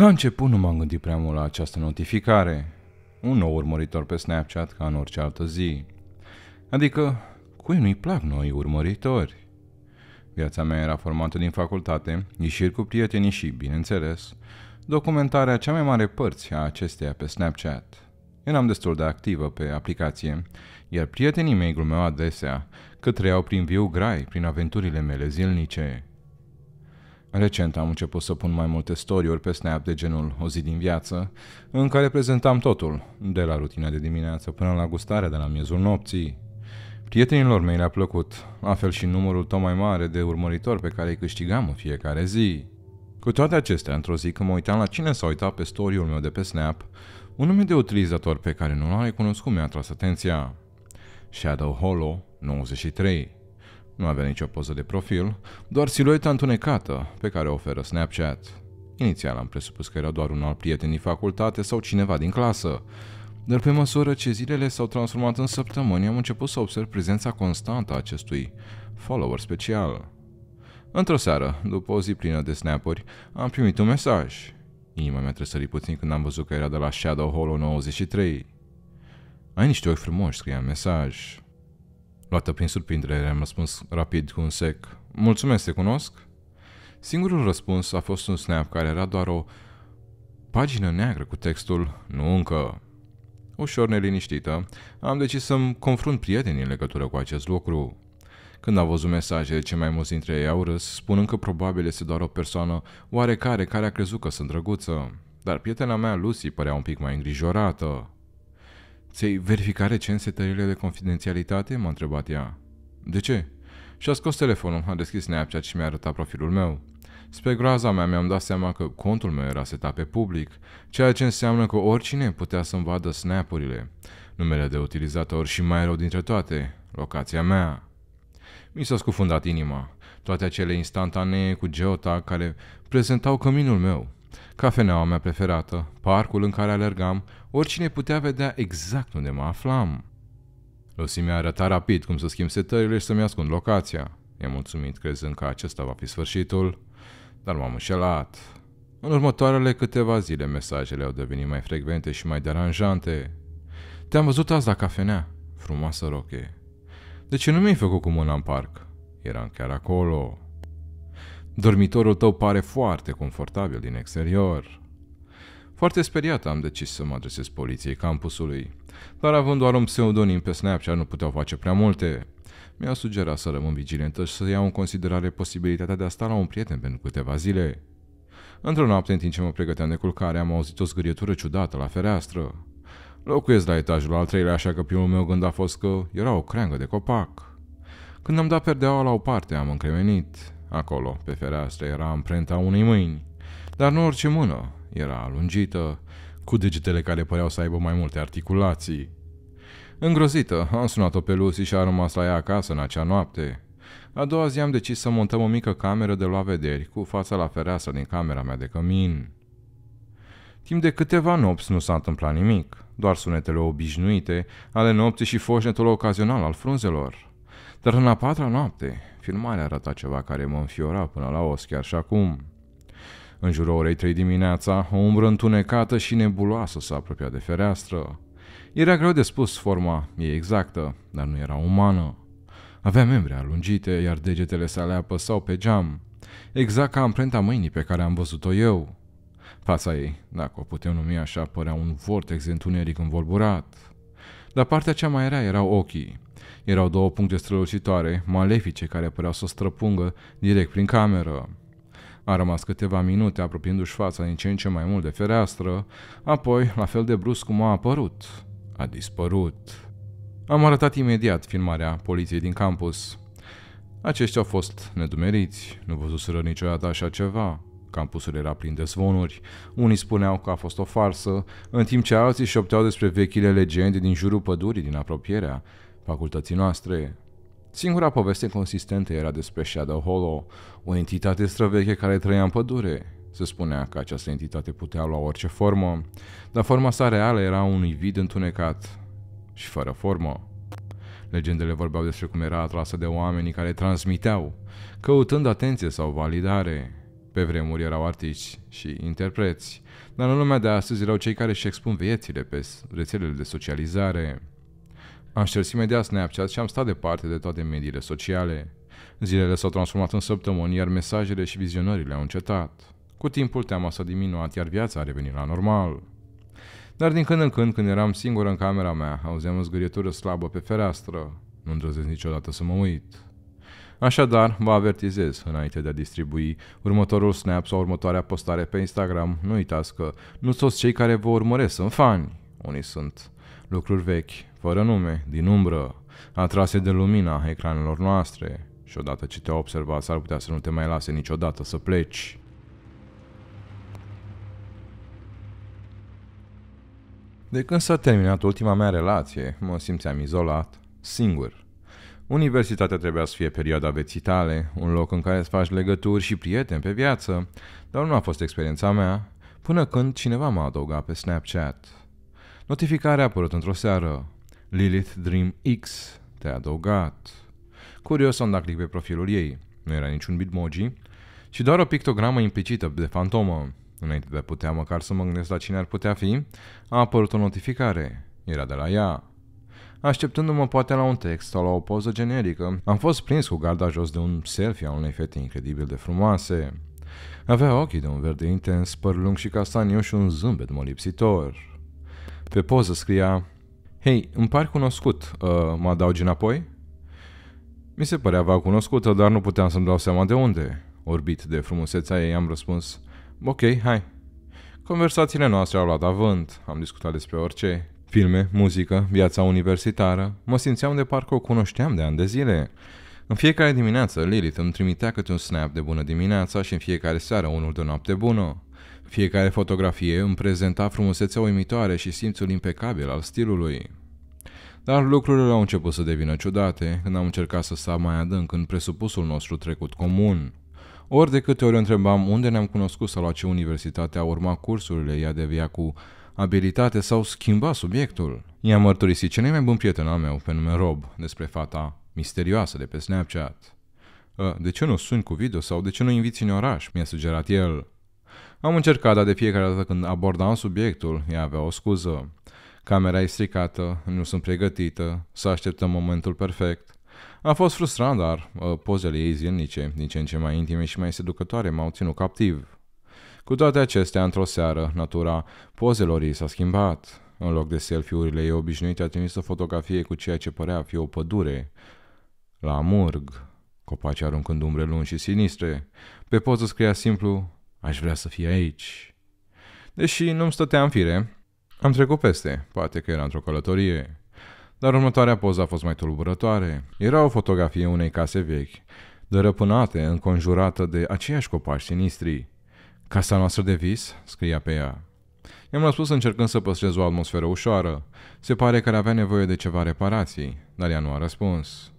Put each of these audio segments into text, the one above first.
La început nu m-am gândit prea mult la această notificare. Un nou urmăritor pe Snapchat ca în orice altă zi. Adică, cui nu-i plac noi urmăritori? Viața mea era formată din facultate, ieșiri cu prietenii și, bineînțeles, documentarea cea mai mare părți a acesteia pe Snapchat. Eram destul de activă pe aplicație, iar prietenii mei glumeau adesea că treiau prin viu grai prin aventurile mele zilnice. Recent am început să pun mai multe story-uri pe Snap de genul O zi din viață, în care prezentam totul, de la rutina de dimineață până la gustarea de la miezul nopții. Prietenilor mei le-a plăcut, la fel și numărul tot mai mare de urmăritori pe care îi câștigam în fiecare zi. Cu toate acestea, într-o zi când mă uitam la cine s-a uitat pe story-ul meu de pe Snap, un nume de utilizator pe care nu l-am recunoscut mi-a atras atenția. Shadow Hollow 93 nu avea nicio poză de profil, doar silueta întunecată pe care o oferă Snapchat. Inițial am presupus că era doar un alt prieten din facultate sau cineva din clasă, dar pe măsură ce zilele s-au transformat în săptămâni, am început să observ prezența constantă a acestui follower special. Într-o seară, după o zi plină de snapuri, am primit un mesaj. Inima mea tresări puțin când am văzut că era de la Shadow Hollow 93. Ai niște ochi frumoși, scria mesaj. Luată prin surprindere, am răspuns rapid cu un sec. Mulțumesc, te cunosc? Singurul răspuns a fost un snap care era doar o pagină neagră cu textul Nu încă. Ușor neliniștită, am decis să-mi confrunt prietenii în legătură cu acest lucru. Când a văzut mesajele, ce mai mulți dintre ei au râs, spunând că probabil este doar o persoană oarecare care a crezut că sunt drăguță. Dar prietena mea, Lucy, părea un pic mai îngrijorată. Ți-ai verificat recent setările de confidențialitate?" m-a întrebat ea. De ce?" Și-a scos telefonul, a deschis Snapchat și mi-a arătat profilul meu. Spre groaza mea mi-am dat seama că contul meu era setat pe public, ceea ce înseamnă că oricine putea să-mi vadă snapurile, numele de utilizator și mai rău dintre toate, locația mea. Mi s-a scufundat inima. Toate acele instantanee cu geotag care prezentau căminul meu, Cafeneaua mea preferată, parcul în care alergam, oricine putea vedea exact unde mă aflam. Lucy mi-a arătat rapid cum să schimb setările și să-mi ascund locația. I-am mulțumit crezând că acesta va fi sfârșitul, dar m-am înșelat. În următoarele câteva zile mesajele au devenit mai frecvente și mai deranjante. Te-am văzut azi la cafenea, frumoasă roche. De ce nu mi-ai făcut cu mâna în parc? Eram chiar acolo. Dormitorul tău pare foarte confortabil din exterior. Foarte speriat am decis să mă adresez poliției campusului, dar având doar un pseudonim pe Snapchat nu puteau face prea multe. Mi-a sugerat să rămân vigilentă și să iau în considerare posibilitatea de a sta la un prieten pentru câteva zile. Într-o noapte, în timp ce mă pregăteam de culcare, am auzit o zgârietură ciudată la fereastră. Locuiesc la etajul al treilea, așa că primul meu gând a fost că era o creangă de copac. Când am dat perdeaua la o parte, am încremenit. Acolo, pe fereastră, era amprenta unei mâini, dar nu orice mână, era alungită, cu degetele care păreau să aibă mai multe articulații. Îngrozită, am sunat-o pe Lucy și a rămas la ea acasă în acea noapte. A doua zi am decis să montăm o mică cameră de lua vederi, cu fața la fereastră din camera mea de cămin. Timp de câteva nopți nu s-a întâmplat nimic, doar sunetele obișnuite ale nopții și foșnetul ocazional al frunzelor. Dar în a patra noapte, Filmarea arăta ceva care mă înfiora până la os chiar și acum. În jurul orei trei dimineața, o umbră întunecată și nebuloasă s-a apropiat de fereastră. Era greu de spus forma ei exactă, dar nu era umană. Avea membre alungite, iar degetele sale apăsau pe geam, exact ca amprenta mâinii pe care am văzut-o eu. Fața ei, dacă o putem numi așa, părea un vortex de întuneric învolburat. Dar partea cea mai rea erau ochii. Erau două puncte strălucitoare, malefice, care păreau să o străpungă direct prin cameră. A rămas câteva minute apropiindu-și fața din ce în ce mai mult de fereastră, apoi, la fel de brusc cum a apărut, a dispărut. Am arătat imediat filmarea poliției din campus. Aceștia au fost nedumeriți, nu văzuseră niciodată așa ceva. Campusul era plin de zvonuri, unii spuneau că a fost o farsă, în timp ce alții șopteau despre vechile legende din jurul pădurii din apropierea facultății noastre. Singura poveste consistentă era despre Shadow Hollow, o entitate străveche care trăia în pădure. Se spunea că această entitate putea lua orice formă, dar forma sa reală era unui vid întunecat și fără formă. Legendele vorbeau despre cum era atrasă de oamenii care transmiteau, căutând atenție sau validare, pe vremuri erau artiști și interpreți, dar în lumea de astăzi erau cei care își expun viețile pe rețelele de socializare. Am șters imediat Snapchat și am stat departe de toate mediile sociale. Zilele s-au transformat în săptămâni, iar mesajele și vizionările au încetat. Cu timpul teama s-a diminuat, iar viața a revenit la normal. Dar din când în când, când eram singur în camera mea, auzeam o zgârietură slabă pe fereastră. Nu îndrăzesc niciodată să mă uit. Așadar, vă avertizez înainte de a distribui următorul snap sau următoarea postare pe Instagram. Nu uitați că nu toți cei care vă urmăresc sunt fani. Unii sunt lucruri vechi, fără nume, din umbră, atrase de lumina ecranelor noastre. Și odată ce te au observat, s-ar putea să nu te mai lase niciodată să pleci. De când s-a terminat ultima mea relație, mă simțeam izolat, singur, Universitatea trebuia să fie perioada veții tale, un loc în care să faci legături și prieteni pe viață, dar nu a fost experiența mea, până când cineva m-a adăugat pe Snapchat. Notificarea a apărut într-o seară. Lilith Dream X te-a adăugat. Curios am dat click pe profilul ei. Nu era niciun bitmoji, ci doar o pictogramă implicită de fantomă. Înainte de a putea măcar să mă gândesc la cine ar putea fi, a apărut o notificare. Era de la ea așteptându-mă poate la un text sau la o poză generică. Am fost prins cu garda jos de un selfie al unei fete incredibil de frumoase. Avea ochii de un verde intens, păr lung și castaniu și un zâmbet molipsitor. Pe poză scria Hei, îmi pari cunoscut, uh, mă adaugi înapoi?" Mi se părea va cunoscută, dar nu puteam să-mi dau seama de unde. Orbit de frumusețea ei, am răspuns, ok, hai. Conversațiile noastre au luat avânt, am discutat despre orice, Filme, muzică, viața universitară, mă simțeam de parcă o cunoșteam de ani de zile. În fiecare dimineață, Lilith îmi trimitea câte un snap de bună dimineața și în fiecare seară unul de noapte bună. Fiecare fotografie îmi prezenta frumusețea uimitoare și simțul impecabil al stilului. Dar lucrurile au început să devină ciudate când am încercat să stau mai adânc în presupusul nostru trecut comun. Ori de câte ori întrebam unde ne-am cunoscut sau la ce universitate a urmat cursurile ea devia cu abilitate sau schimba subiectul. i a mărturisit cel mai bun prieten al meu pe nume Rob despre fata misterioasă de pe Snapchat. Ă, de ce nu suni cu video sau de ce nu inviți în oraș?" mi-a sugerat el. Am încercat, dar de fiecare dată când abordam subiectul, ea avea o scuză. Camera e stricată, nu sunt pregătită, să așteptăm momentul perfect. A fost frustrant, dar ă, pozele ei zilnice, din ce în ce mai intime și mai seducătoare, m-au ținut captiv. Cu toate acestea, într-o seară, natura pozelor ei s-a schimbat. În loc de selfie-urile ei obișnuite, a trimis o fotografie cu ceea ce părea a fi o pădure. La amurg, copaci aruncând umbre lungi și sinistre. Pe poză scria simplu, aș vrea să fie aici. Deși nu-mi stătea în fire, am trecut peste, poate că era într-o călătorie. Dar următoarea poză a fost mai tulburătoare. Era o fotografie unei case vechi, dărăpânate, înconjurată de aceiași copaci sinistri. Casa noastră de vis? Scria pe ea. I-am răspuns încercând să păstrez o atmosferă ușoară. Se pare că avea nevoie de ceva reparații, dar ea nu a răspuns.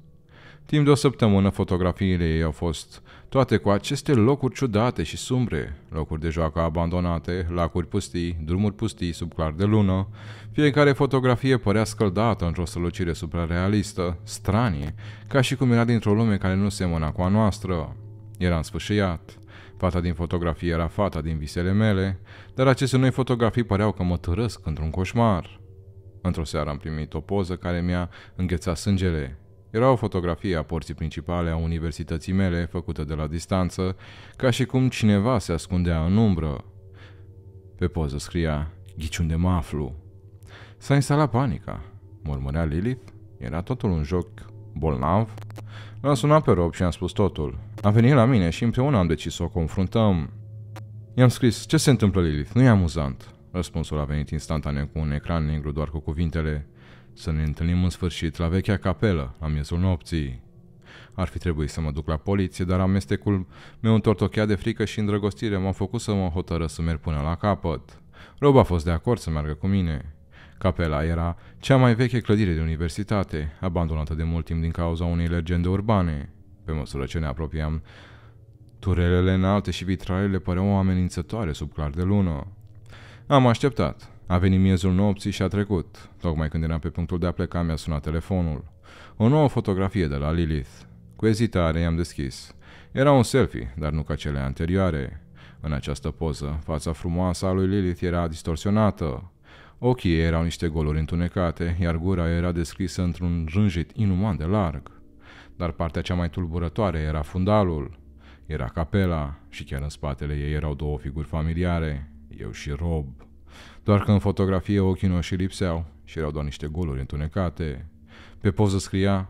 Timp de o săptămână, fotografiile ei au fost toate cu aceste locuri ciudate și sumbre, locuri de joacă abandonate, lacuri pustii, drumuri pustii sub clar de lună. Fiecare fotografie părea scăldată într-o strălucire suprarealistă, stranie, ca și cum era dintr-o lume care nu semăna cu a noastră. Era însfâșiat. Fata din fotografie era fata din visele mele, dar aceste noi fotografii păreau că mă târăsc într-un coșmar. Într-o seară am primit o poză care mi-a înghețat sângele. Era o fotografie a porții principale a universității mele, făcută de la distanță, ca și cum cineva se ascundea în umbră. Pe poză scria, ghici unde mă aflu. S-a instalat panica, murmurea Lilith. Era totul un joc bolnav. L-am sunat pe Rob și am spus totul. A venit la mine și împreună am decis să o confruntăm. I-am scris, ce se întâmplă Lilith? Nu e amuzant. Răspunsul a venit instantaneu cu un ecran negru doar cu cuvintele să ne întâlnim în sfârșit la vechea capelă, la miezul nopții. Ar fi trebuit să mă duc la poliție, dar amestecul meu întortocheat de frică și îndrăgostire m-a făcut să mă hotără să merg până la capăt. Rob a fost de acord să meargă cu mine. Capela era cea mai veche clădire de universitate, abandonată de mult timp din cauza unei legende urbane. Pe măsură ce ne apropiam, turelele înalte și vitralele păreau amenințătoare sub clar de lună. Am așteptat. A venit miezul nopții și a trecut. Tocmai când eram pe punctul de a pleca, mi-a sunat telefonul. O nouă fotografie de la Lilith. Cu ezitare i-am deschis. Era un selfie, dar nu ca cele anterioare. În această poză, fața frumoasă a lui Lilith era distorsionată. Ochii erau niște goluri întunecate, iar gura era descrisă într-un rânjit inuman de larg. Dar partea cea mai tulburătoare era fundalul, era capela și chiar în spatele ei erau două figuri familiare, eu și Rob. Doar că în fotografie ochii noștri lipseau și erau doar niște goluri întunecate. Pe poză scria,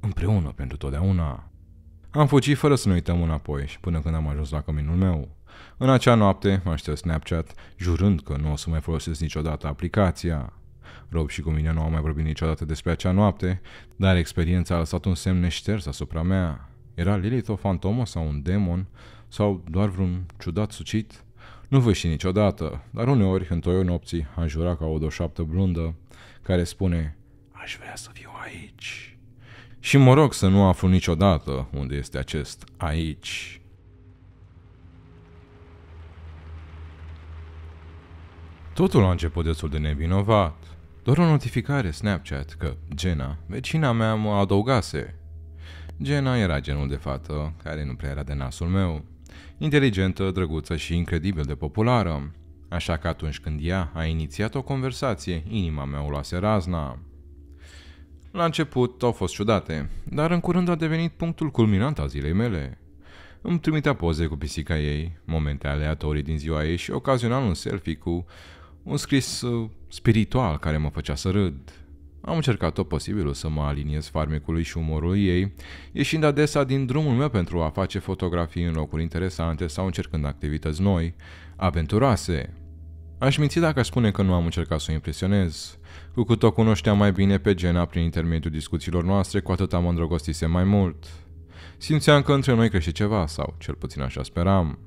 împreună pentru totdeauna. Am fugit fără să ne uităm înapoi și până când am ajuns la căminul meu. În acea noapte m-am șters Snapchat, jurând că nu o să mai folosesc niciodată aplicația. Rob și cu mine nu am mai vorbit niciodată despre acea noapte, dar experiența a lăsat un semn neșters asupra mea. Era Lilith o fantomă sau un demon sau doar vreun ciudat sucit? Nu voi ști niciodată, dar uneori, în toiul nopții, am jurat ca o doșaptă blundă care spune Aș vrea să fiu aici. Și mă rog să nu aflu niciodată unde este acest aici. Totul a început destul de nevinovat. Doar o notificare Snapchat că Gena, vecina mea, mă adăugase. Gena era genul de fată care nu prea era de nasul meu. Inteligentă, drăguță și incredibil de populară. Așa că atunci când ea a inițiat o conversație, inima mea o luase razna. La început au fost ciudate, dar în curând a devenit punctul culminant al zilei mele. Îmi trimitea poze cu pisica ei, momente aleatorii din ziua ei și ocazional un selfie cu un scris uh, spiritual care mă făcea să râd. Am încercat tot posibilul să mă aliniez farmecului și umorului ei, ieșind adesea din drumul meu pentru a face fotografii în locuri interesante sau încercând activități noi, aventuroase. Aș minți dacă aș spune că nu am încercat să o impresionez. Cu cât o cunoșteam mai bine pe Gena prin intermediul discuțiilor noastre, cu atât am îndrăgostise mai mult. Simțeam că între noi crește ceva, sau cel puțin așa speram.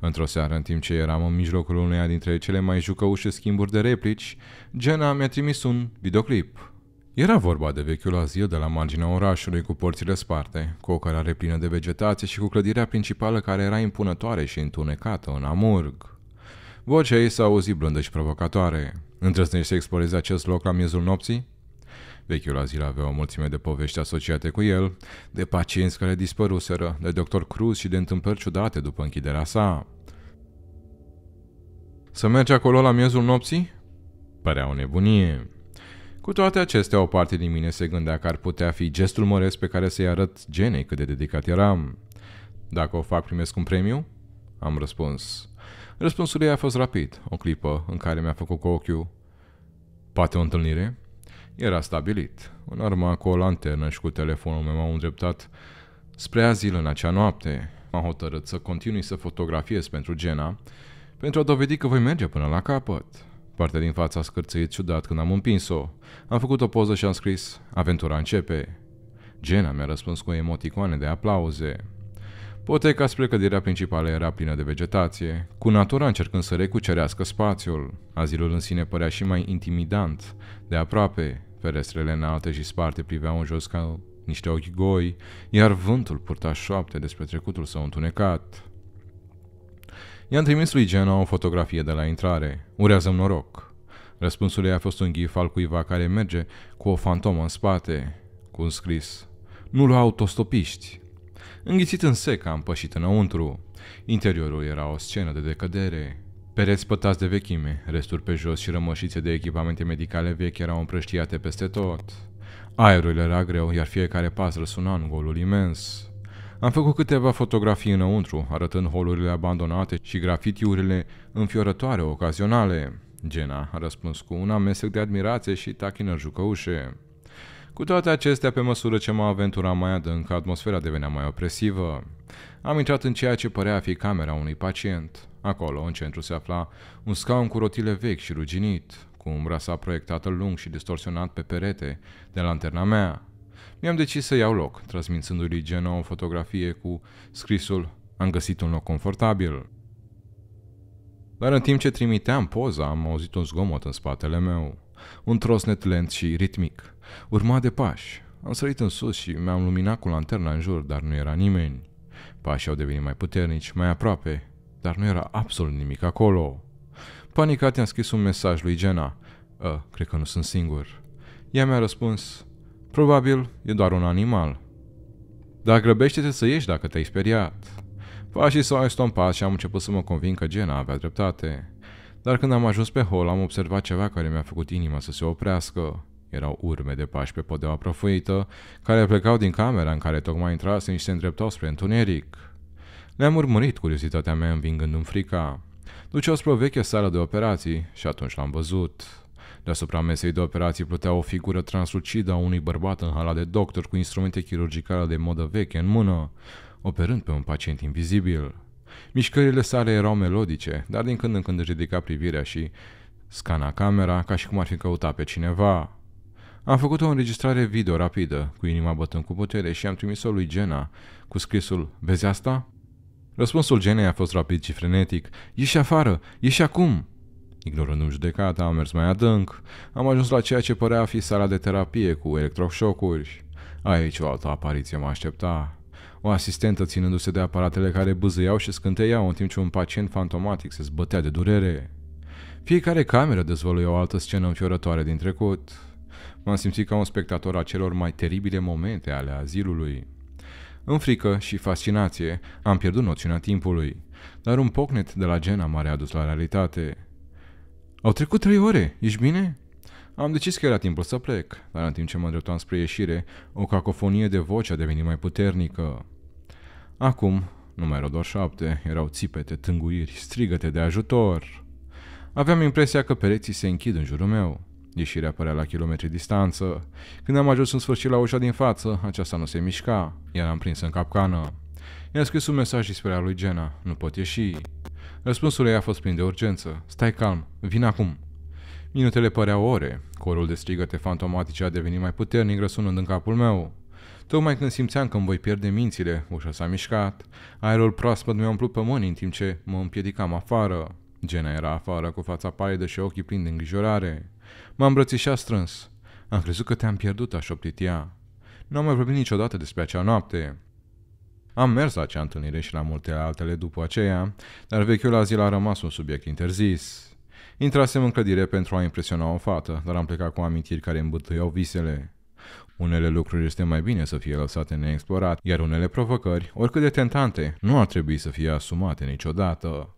Într-o seară, în timp ce eram în mijlocul uneia dintre cele mai jucăușe schimburi de replici, Jenna mi-a trimis un videoclip. Era vorba de vechiul azil de la marginea orașului cu porțile sparte, cu o cărare plină de vegetație și cu clădirea principală care era impunătoare și întunecată în amurg. Vocea ei s-a auzit blândă și provocatoare. Îndrăznești să explorezi acest loc la miezul nopții? Vechiul azil avea o mulțime de povești asociate cu el, de pacienți care dispăruseră, de doctor Cruz și de întâmplări ciudate după închiderea sa. Să mergi acolo la miezul nopții? Părea o nebunie. Cu toate acestea, o parte din mine se gândea că ar putea fi gestul măresc pe care să-i arăt genei cât de dedicat eram. Dacă o fac, primesc un premiu? Am răspuns. Răspunsul ei a fost rapid, o clipă în care mi-a făcut cu ochiul. Poate o întâlnire? Era stabilit. În urmă, cu o lanternă și cu telefonul meu m-am îndreptat spre azil în acea noapte. M-am hotărât să continui să fotografiez pentru Gena, pentru a dovedi că voi merge până la capăt. Partea din fața a scârțăit ciudat când am împins-o. Am făcut o poză și am scris, aventura începe. Gena mi-a răspuns cu emoticoane de aplauze. Poteca spre cădirea principală era plină de vegetație, cu natura încercând să recucerească spațiul. Azilul în sine părea și mai intimidant, de aproape, Ferestrele înalte și sparte priveau în jos ca niște ochi goi, iar vântul purta șoapte despre trecutul său întunecat. I-am trimis lui Geno o fotografie de la intrare. Urează noroc. Răspunsul ei a fost un ghif al cuiva care merge cu o fantomă în spate, cu un scris. Nu lua autostopiști. Înghițit în sec, am pășit înăuntru. Interiorul era o scenă de decădere. Pereți pătați de vechime, resturi pe jos și rămășițe de echipamente medicale vechi erau împrăștiate peste tot. Aerul era greu, iar fiecare pas răsuna în golul imens. Am făcut câteva fotografii înăuntru, arătând holurile abandonate și grafitiurile înfiorătoare ocazionale. Gena a răspuns cu un amestec de admirație și tachină jucăușe. Cu toate acestea, pe măsură ce mă aventuram mai adânc, atmosfera devenea mai opresivă. Am intrat în ceea ce părea a fi camera unui pacient. Acolo, în centru, se afla un scaun cu rotile vechi și ruginit, cu umbra sa proiectată lung și distorsionat pe perete, de lanterna mea. Mi-am decis să iau loc, transmițându-i lui Geno o fotografie cu scrisul Am găsit un loc confortabil. Dar în timp ce trimiteam poza, am auzit un zgomot în spatele meu. Un trosnet lent și ritmic. Urma de pași. Am sărit în sus și mi-am luminat cu lanterna în jur, dar nu era nimeni. Pașii au devenit mai puternici, mai aproape dar nu era absolut nimic acolo. Panicat i-am scris un mesaj lui Jenna. Uh, ă, cred că nu sunt singur. Ea mi-a răspuns, probabil e doar un animal. Dar grăbește-te să ieși dacă te-ai speriat. Pașii s-au estompat și am început să mă convin că Jenna avea dreptate. Dar când am ajuns pe hol, am observat ceva care mi-a făcut inima să se oprească. Erau urme de pași pe podeaua prăfuită, care plecau din camera în care tocmai intrase și se îndreptau spre întuneric. Le-am urmărit curiozitatea mea învingându-mi frica. Duceau spre o veche sală de operații și atunci l-am văzut. Deasupra mesei de operații plutea o figură translucidă a unui bărbat în hala de doctor cu instrumente chirurgicale de modă veche în mână, operând pe un pacient invizibil. Mișcările sale erau melodice, dar din când în când își ridica privirea și scana camera ca și cum ar fi căutat pe cineva. Am făcut o înregistrare video rapidă, cu inima bătând cu putere și am trimis-o lui Gena, cu scrisul Vezi asta? Răspunsul genei a fost rapid și frenetic. Ieși afară! Ieși acum! Ignorându-mi judecata, am mers mai adânc. Am ajuns la ceea ce părea a fi sala de terapie cu electroșocuri. Aici o altă apariție mă aștepta. O asistentă ținându-se de aparatele care bâzâiau și scânteiau în timp ce un pacient fantomatic se zbătea de durere. Fiecare cameră dezvăluie o altă scenă înfiorătoare din trecut. M-am simțit ca un spectator a celor mai teribile momente ale azilului. În frică și fascinație am pierdut noțiunea timpului, dar un pocnet de la Gena m-a readus la realitate. Au trecut trei ore, ești bine? Am decis că era timpul să plec, dar în timp ce mă îndreptam spre ieșire, o cacofonie de voce a devenit mai puternică. Acum, nu mai erau doar șapte, erau țipete, tânguiri, strigăte de ajutor. Aveam impresia că pereții se închid în jurul meu. Ieșirea părea la kilometri distanță. Când am ajuns în sfârșit la ușa din față, aceasta nu se mișca, iar am prins în capcană. I-am scris un mesaj și sperea lui Gena, nu pot ieși. Răspunsul ei a fost plin de urgență. Stai calm, vin acum. Minutele păreau ore. Corul de strigăte fantomatice a devenit mai puternic răsunând în capul meu. Tocmai când simțeam că îmi voi pierde mințile, ușa s-a mișcat. Aerul proaspăt mi-a umplut pămânii în timp ce mă împiedicam afară. Gena era afară cu fața palidă și ochii plini de îngrijorare. M-a îmbrățișat strâns. Am crezut că te-am pierdut, a șoptit ea. Nu am mai vorbit niciodată despre acea noapte. Am mers la acea întâlnire și la multe altele după aceea, dar vechiul azil a rămas un subiect interzis. Intrasem în clădire pentru a impresiona o fată, dar am plecat cu amintiri care îmbătăiau visele. Unele lucruri este mai bine să fie lăsate neexplorat, iar unele provocări, oricât de tentante, nu ar trebui să fie asumate niciodată.